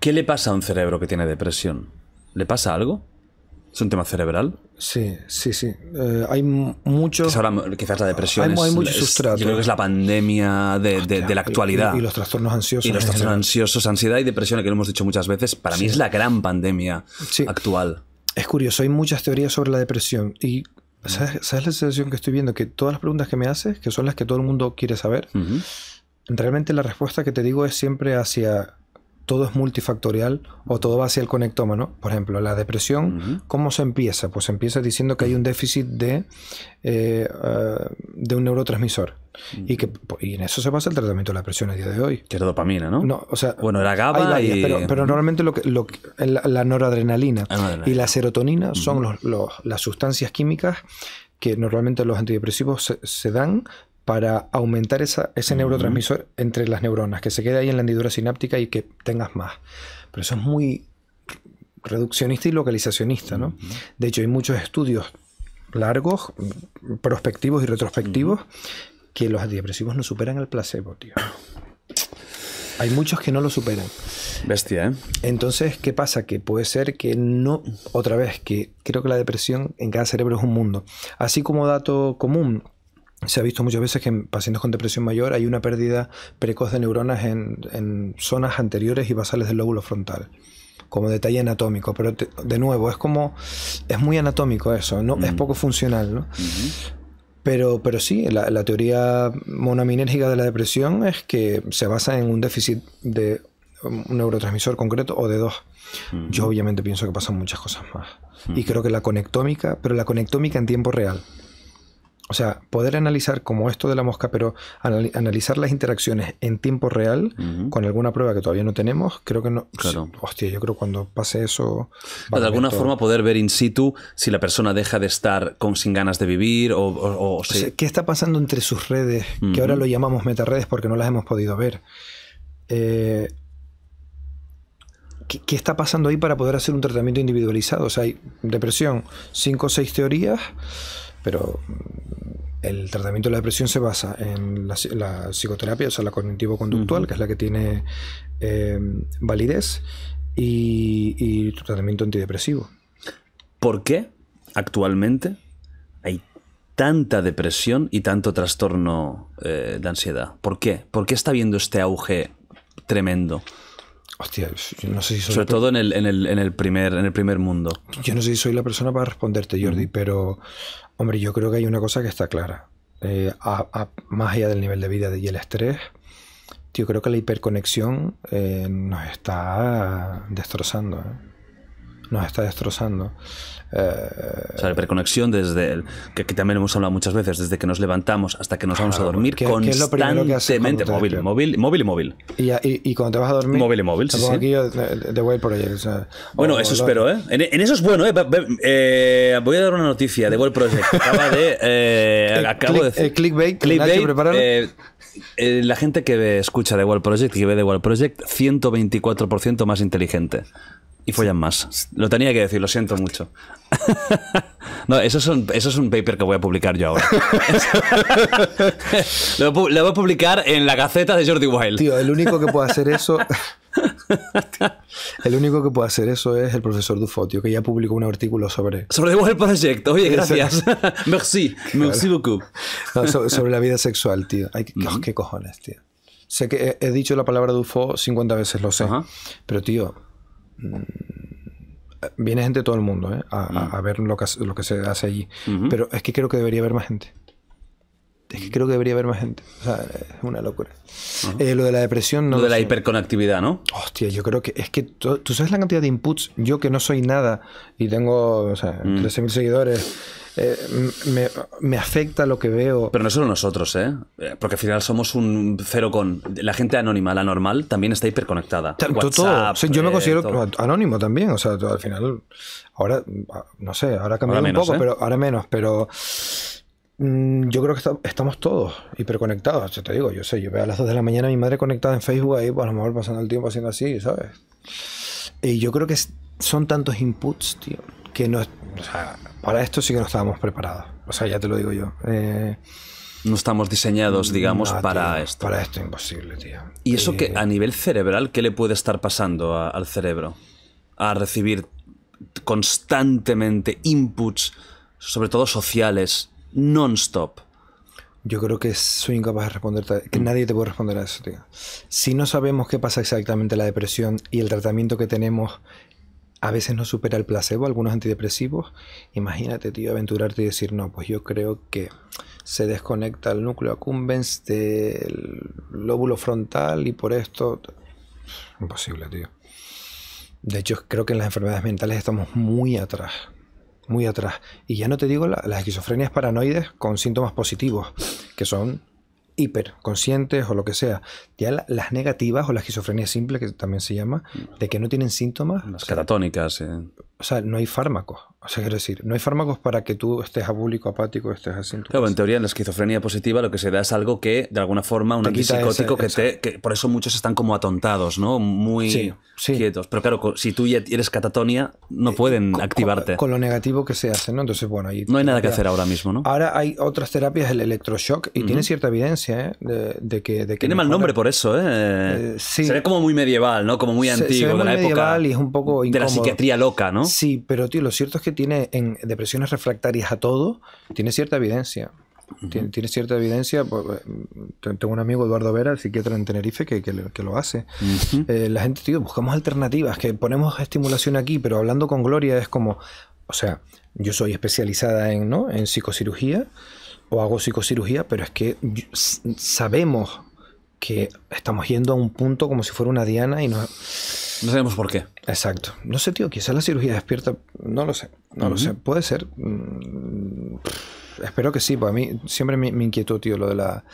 ¿Qué le pasa a un cerebro que tiene depresión? ¿Le pasa algo? ¿Es un tema cerebral? Sí, sí, sí. Eh, hay muchos. Quizás, la depresión. Hay, es, hay muchos sustratos. Yo creo que es la pandemia de, ah, la actualidad. Y, los trastornos ansiosos. Y los trastornos ansiosos, ansiedad y depresión, que lo hemos dicho muchas veces, para mí es la gran pandemia actual. Es curioso, hay muchas teorías sobre la depresión. Y ¿sabes, la sensación que estoy viendo? Que todas las preguntas que me haces, que son las que todo el mundo quiere saber, realmente la respuesta que te digo es siempre hacia todo es multifactorial o todo va hacia el conectómano. Por ejemplo, la depresión, ¿cómo se empieza? Pues se empieza diciendo que hay un déficit de, eh, eh, de un neurotransmisor. Y, que, pues, y en eso se basa el tratamiento de la depresión a día de hoy. Que dopamina, ¿no? No, o sea... Bueno, la GABA y... Pero, pero normalmente lo que, lo la, noradrenalina y la serotonina son las sustancias químicas que normalmente los antidepresivos se dan para aumentar ese neurotransmisor entre las neuronas, que se quede ahí en la hendidura sináptica y que tengas más. Pero eso es muy reduccionista y localizacionista, ¿no? De hecho, hay muchos estudios largos, prospectivos y retrospectivos, que los antidepresivos no superan el placebo, tío. Hay muchos que no lo superan. Bestia, ¿eh? Entonces, ¿qué pasa? Que puede ser que no, otra vez, que creo que la depresión en cada cerebro es un mundo. Así como dato común, se ha visto muchas veces que en pacientes con depresión mayor hay una pérdida precoz de neuronas en, zonas anteriores y basales del lóbulo frontal como detalle anatómico, pero de nuevo es como es muy anatómico eso, no es mm. poco funcional, ¿no? Pero, pero sí, la, teoría monominérgica de la depresión es que se basa en un déficit de un neurotransmisor concreto o de dos. Mm. Yo obviamente pienso que pasan muchas cosas más. Y mm. creo que la conectómica, pero la conectómica en tiempo real. O sea, poder analizar como esto de la mosca, pero analizar las interacciones en tiempo real con alguna prueba que todavía no tenemos, creo que no. hostia, yo creo que cuando pase eso. De alguna forma, poder ver in situ si la persona deja de estar con, sin ganas de vivir o. ¿Qué está pasando entre sus redes? Que ahora lo llamamos metaredes porque no las hemos podido ver. Eh, ¿qué, ¿qué, está pasando ahí para poder hacer un tratamiento individualizado? O sea, hay depresión, cinco o seis teorías pero mm, el tratamiento de la depresión se basa en la, psicoterapia, o sea, la cognitivo-conductual, que es la que tiene em, validez, y, y tratamiento antidepresivo. ¿Por qué actualmente hay tanta depresión y tanto trastorno eh, de ansiedad? ¿Por qué? ¿Por qué está habiendo este auge tremendo? Hostia, yo no sé si soy. Sobre todo en el, en, el, en el, primer, en el primer mundo. Yo no sé si soy la persona para responderte, Jordi, pero. Hombre, yo creo que hay una cosa que está clara. Eh, más allá del nivel de vida y el estrés, yo creo que la hiperconexión eh, nos está destrozando. ¿eh? nos está destrozando. Eh, o sea, la preconexión desde que, que, también hemos hablado muchas veces, desde que nos levantamos hasta que nos vamos a dormir, ¿qué, constantemente. móvil, móvil, móvil y móvil. Y, cuando te vas a dormir. Móvil y móvil, sí. Aquí sí. Project. bueno, eso espero, ¿eh? En, eso es bueno, ¿eh? ¿eh? voy a dar una noticia de World Project. Acaba de. Eh, acabo de clickbait, clickbait la gente que escucha The World Project y ve The Wall Project, 124% más inteligente y follan más. Lo tenía que decir, lo siento mucho. no, eso es, un, eso es un paper que voy a publicar yo ahora. lo, voy a publicar en la gaceta de Jordi Wild. Tío, el único que puede hacer eso. el único que puede hacer eso es el profesor Dufault, tío, que ya publicó un artículo sobre. Sobre el Wild Project. Oye, gracias. merci. Merci beaucoup. sobre, la vida sexual, tío. Ay, qué, cojones, tío. Sé que he, dicho la palabra Dufo 50 veces, lo sé. Pero, tío Mm, viene gente de todo el mundo ¿eh? a, mm. ver lo que, se hace allí. Pero es que creo que debería haber más gente. Es que creo que debería haber más gente. es una locura. Eh, lo de la depresión no. Lo de la hiperconectividad, ¿no? Hostia, yo creo que. Es que tú sabes la cantidad de inputs. Yo que no soy nada y tengo, o sea, 13.000 mm. seguidores eh, me, afecta lo que veo. Pero no solo nosotros, ¿eh? ¿eh? Porque al final somos un cero con... La gente anónima, la normal, también está hiperconectada. yo me eh, considero anónimo también, o sea, al final, ahora, ah, no sé, ahora ha un poco, pero ahora menos, pero... Mm, yo creo que estamos todos hiperconectados. Yo te digo, yo sé, yo veo a las 2 de la mañana a mi madre conectada en Facebook ahí, pues a lo mejor pasando el tiempo haciendo así, ¿sabes? Y yo creo que son tantos inputs, tío que no, para esto sí que no estábamos preparados. O sea, ya te lo digo yo. Eh, no estamos diseñados, digamos, para esto. Para esto, es imposible, tío. ¿Y eso que eh, a nivel cerebral, qué le puede estar pasando al cerebro? A recibir constantemente inputs, sobre todo sociales, non-stop. Yo creo que soy incapaz de responderte, que nadie te puede responder a eso, tío. Si no sabemos qué pasa exactamente la depresión y el tratamiento que tenemos a veces no supera el placebo, algunos antidepresivos. Imagínate, tío, aventurarte y decir, no, pues yo creo que se desconecta el núcleo accumbens del lóbulo frontal y por esto... Imposible, tío. De hecho, creo que en las enfermedades mentales estamos muy atrás. Muy atrás. Y ya no te digo las esquizofrenias paranoides con síntomas positivos, que son hiperconscientes o lo que sea. Ya las negativas o la esquizofrenia simple, que también se llama, mm. de que no tienen síntomas. Las catatónicas. Eh o sea, no hay fármacos. O sea, quiero decir, no hay fármacos para que tú estés abúlico, apático, estés así. En claro, en teoría en la esquizofrenia positiva lo que se da es algo que, de alguna forma, un antipsicótico que, Te, que por eso muchos están como atontados, ¿no? Muy quietos. Pero claro, si tú ya eres catatonia, no eh, pueden activarte. Con, lo negativo que se hace, ¿no? Entonces, bueno, ahí... No hay nada que hacer ahora mismo, ¿no? Ahora hay otras terapias, el electroshock, y tiene cierta evidencia, ¿eh? De, que, de Tiene mal nombre por eso, ¿eh? eh sí. Se como muy medieval, ¿no? Como muy antiguo, la medieval y es un poco incómodo. De la psiquiatría loca, ¿no? Sí, pero tío, lo cierto es que tiene en depresiones refractarias a todo, tiene cierta evidencia. tiene, cierta evidencia. Pues, eh, tengo un amigo, Eduardo Vera, el psiquiatra en Tenerife, que, que, lo hace. Eh, la gente, tío, buscamos alternativas, que ponemos estimulación aquí, pero hablando con Gloria es como, o sea, yo soy especializada en, ¿no? en psicocirugía o hago psicocirugía, pero es que sabemos que estamos yendo a un punto como si fuera una diana y nos no sabemos por qué. Exacto. No sé, tío, quizás la cirugía despierta, no lo sé, no lo sé. Puede ser. Mm, espero que sí, a mí siempre me, me, inquietó, tío, lo de la...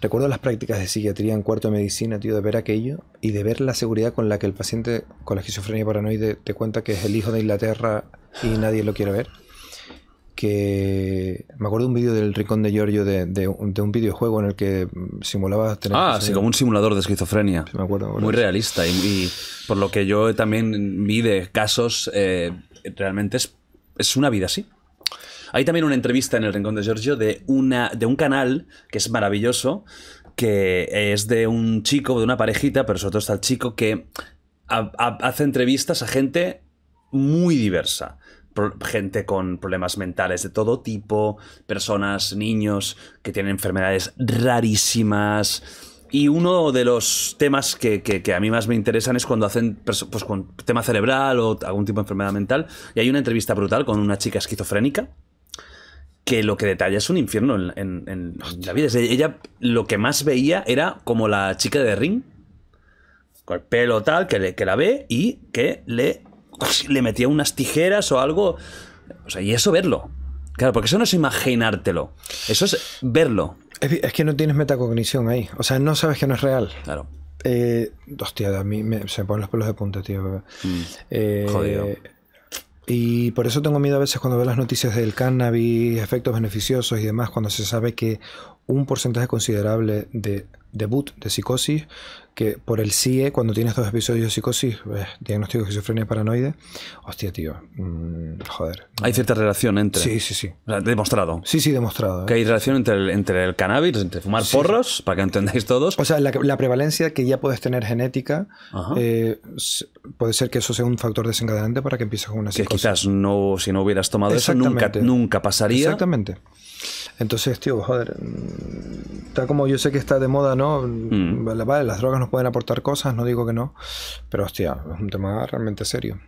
Recuerdo las prácticas de psiquiatría en cuarto de medicina, tío, de ver aquello y de ver la seguridad con la que el paciente con la esquizofrenia paranoide te cuenta que es el hijo de Inglaterra y nadie lo quiere ver que me acuerdo de un vídeo del Rincón de Giorgio de, un videojuego en el que simulaba tener... Ah, sí, como un simulador de esquizofrenia. me acuerdo. Muy realista y, por lo que yo también vi de casos, eh, realmente es, una vida así. Hay también una entrevista en el Rincón de Giorgio de, una, de un canal que es maravilloso, que es de un chico, de una parejita, pero sobre todo está el chico que hace entrevistas a gente muy diversa gente con problemas mentales de todo tipo, personas, niños que tienen enfermedades rarísimas. Y uno de los temas que, a mí más me interesan es cuando hacen pues, con tema cerebral o algún tipo de enfermedad mental. Y hay una entrevista brutal con una chica esquizofrénica que lo que detalla es un infierno en, la vida. Ella lo que más veía era como la chica de Ring, con el pelo tal, que, le, que la ve y que le le metía unas tijeras o algo. O sea, y eso verlo. Claro, porque eso no es imaginártelo. Eso es verlo. Es, que no tienes metacognición ahí. O sea, no sabes que no es real. Claro. Eh, hostia, a mí se me ponen los pelos de punta, tío. Mm. Eh, Jodido. Y por eso tengo miedo a veces cuando veo las noticias del cannabis, efectos beneficiosos y demás, cuando se sabe que un porcentaje considerable de debut de psicosis que por el CIE, cuando tienes dos episodios de psicosis, diagnóstico de esquizofrenia paranoide, hostia, tío, mm, joder. Hay cierta relación entre. Sí, sí, sí. demostrado. Sí, sí, demostrado. ¿eh? Que hay relación entre el, entre el cannabis, entre fumar porros, para que entendáis todos. O sea, la, prevalencia que ya puedes tener genética, eh, puede ser que eso sea un factor desencadenante para que empieces con una psicosis. Que quizás no, si no hubieras tomado eso, nunca, nunca pasaría. Exactamente. Entonces, tío, joder, está como yo sé que está de moda, ¿no? Mm. Vale, las drogas nos pueden aportar cosas, no digo que no, pero hostia, es un tema realmente serio.